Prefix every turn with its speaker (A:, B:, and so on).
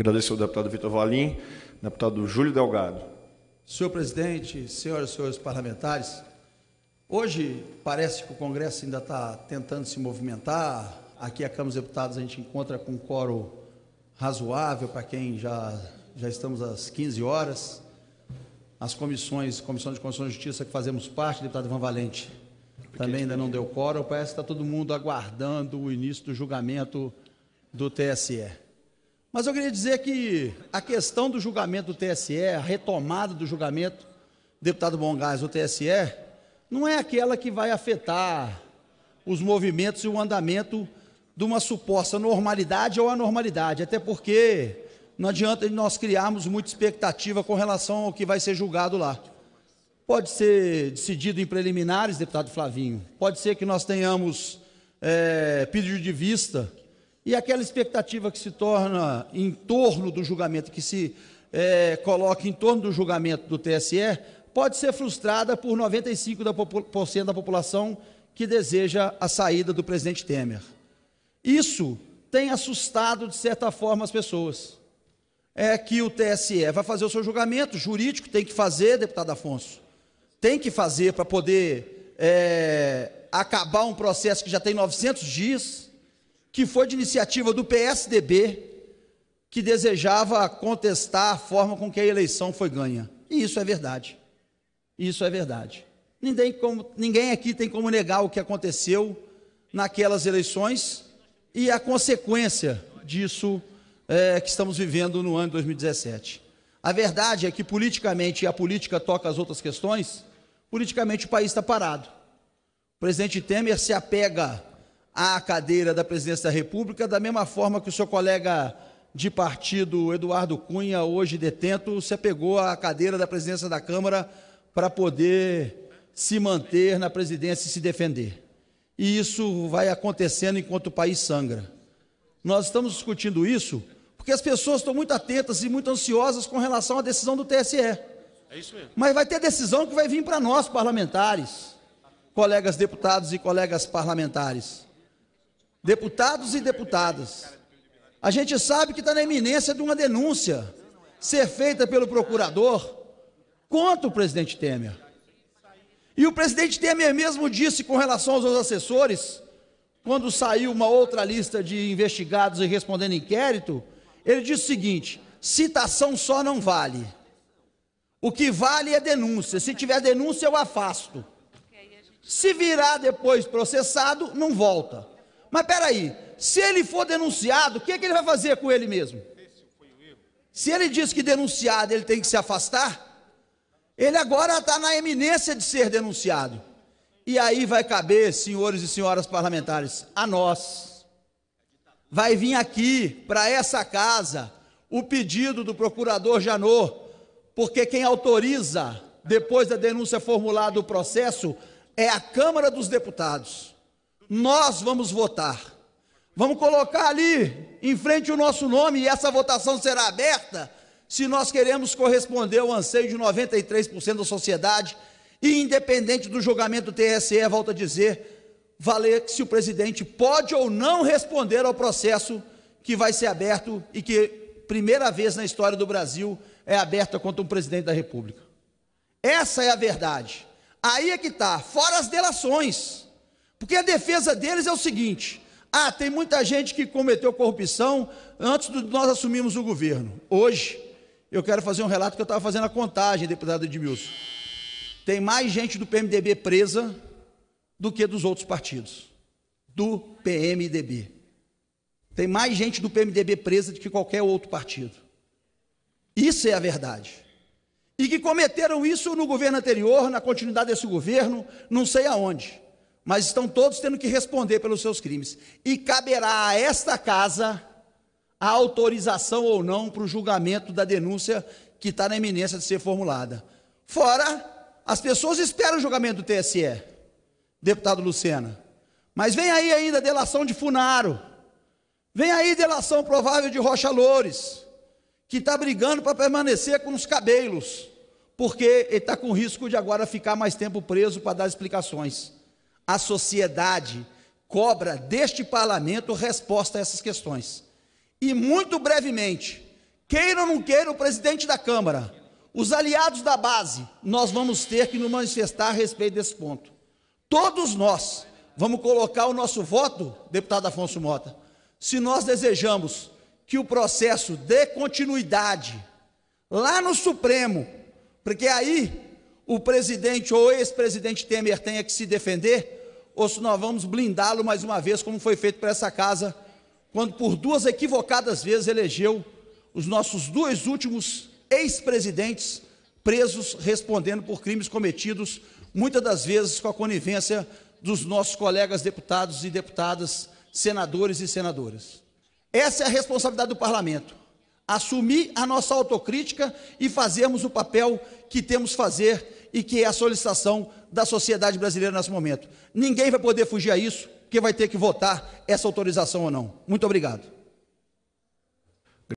A: Agradeço ao deputado Vitor Valim, deputado Júlio Delgado. Senhor presidente, senhoras e senhores parlamentares, hoje parece que o Congresso ainda está tentando se movimentar. Aqui a Câmara dos Deputados a gente encontra com um coro razoável para quem já, já estamos às 15 horas. As comissões, Comissão de Constituição e Justiça que fazemos parte, deputado Ivan Valente, também ainda não deu coro. Parece que está todo mundo aguardando o início do julgamento do TSE. Mas eu queria dizer que a questão do julgamento do TSE, a retomada do julgamento, deputado Bongás, do TSE, não é aquela que vai afetar os movimentos e o andamento de uma suposta normalidade ou anormalidade, até porque não adianta nós criarmos muita expectativa com relação ao que vai ser julgado lá. Pode ser decidido em preliminares, deputado Flavinho, pode ser que nós tenhamos é, pedido de vista e aquela expectativa que se torna em torno do julgamento, que se é, coloca em torno do julgamento do TSE, pode ser frustrada por 95% da, popul da população que deseja a saída do presidente Temer. Isso tem assustado, de certa forma, as pessoas. É que o TSE vai fazer o seu julgamento jurídico, tem que fazer, deputado Afonso. Tem que fazer para poder é, acabar um processo que já tem 900 dias que foi de iniciativa do PSDB, que desejava contestar a forma com que a eleição foi ganha. E isso é verdade. Isso é verdade. Ninguém, como, ninguém aqui tem como negar o que aconteceu naquelas eleições e a consequência disso é, que estamos vivendo no ano 2017. A verdade é que politicamente, e a política toca as outras questões, politicamente o país está parado. O presidente Temer se apega à cadeira da presidência da República, da mesma forma que o seu colega de partido, Eduardo Cunha, hoje detento, se apegou à cadeira da presidência da Câmara para poder se manter na presidência e se defender. E isso vai acontecendo enquanto o país sangra. Nós estamos discutindo isso porque as pessoas estão muito atentas e muito ansiosas com relação à decisão do TSE. É isso mesmo. Mas vai ter decisão que vai vir para nós, parlamentares, colegas deputados e colegas parlamentares deputados e deputadas. A gente sabe que está na iminência de uma denúncia ser feita pelo procurador contra o presidente Temer. E o presidente Temer mesmo disse com relação aos seus assessores, quando saiu uma outra lista de investigados e respondendo inquérito, ele disse o seguinte: citação só não vale. O que vale é denúncia. Se tiver denúncia, eu afasto. Se virar depois processado, não volta. Mas peraí, se ele for denunciado, o que, é que ele vai fazer com ele mesmo? Se ele diz que denunciado ele tem que se afastar, ele agora está na eminência de ser denunciado. E aí vai caber, senhores e senhoras parlamentares, a nós. Vai vir aqui, para essa casa, o pedido do procurador Janot, porque quem autoriza, depois da denúncia formulada, o processo é a Câmara dos Deputados nós vamos votar. Vamos colocar ali em frente o nosso nome e essa votação será aberta se nós queremos corresponder ao anseio de 93% da sociedade e independente do julgamento do TSE, volta a dizer, valer se o presidente pode ou não responder ao processo que vai ser aberto e que primeira vez na história do Brasil é aberta contra um presidente da República. Essa é a verdade. Aí é que está, fora as delações. Porque a defesa deles é o seguinte: ah, tem muita gente que cometeu corrupção antes de nós assumirmos o governo. Hoje, eu quero fazer um relato que eu estava fazendo a contagem, deputado Edmilson. Tem mais gente do PMDB presa do que dos outros partidos. Do PMDB. Tem mais gente do PMDB presa do que qualquer outro partido. Isso é a verdade. E que cometeram isso no governo anterior, na continuidade desse governo, não sei aonde mas estão todos tendo que responder pelos seus crimes. E caberá a esta casa a autorização ou não para o julgamento da denúncia que está na eminência de ser formulada. Fora, as pessoas esperam o julgamento do TSE, deputado Lucena. Mas vem aí ainda delação de Funaro, vem aí delação provável de Rocha Loures, que está brigando para permanecer com os cabelos, porque ele está com risco de agora ficar mais tempo preso para dar explicações a sociedade cobra deste parlamento resposta a essas questões. E muito brevemente, queira ou não queira o presidente da Câmara, os aliados da base, nós vamos ter que nos manifestar a respeito desse ponto. Todos nós vamos colocar o nosso voto, deputado Afonso Mota, se nós desejamos que o processo dê continuidade lá no Supremo, porque aí o presidente ou ex-presidente Temer tenha que se defender ou se nós vamos blindá-lo mais uma vez, como foi feito para essa casa, quando por duas equivocadas vezes elegeu os nossos dois últimos ex-presidentes presos respondendo por crimes cometidos, muitas das vezes com a conivência dos nossos colegas deputados e deputadas, senadores e senadoras. Essa é a responsabilidade do parlamento. Assumir a nossa autocrítica e fazermos o papel que temos fazer e que é a solicitação da sociedade brasileira nesse momento. Ninguém vai poder fugir a isso, porque vai ter que votar essa autorização ou não. Muito obrigado.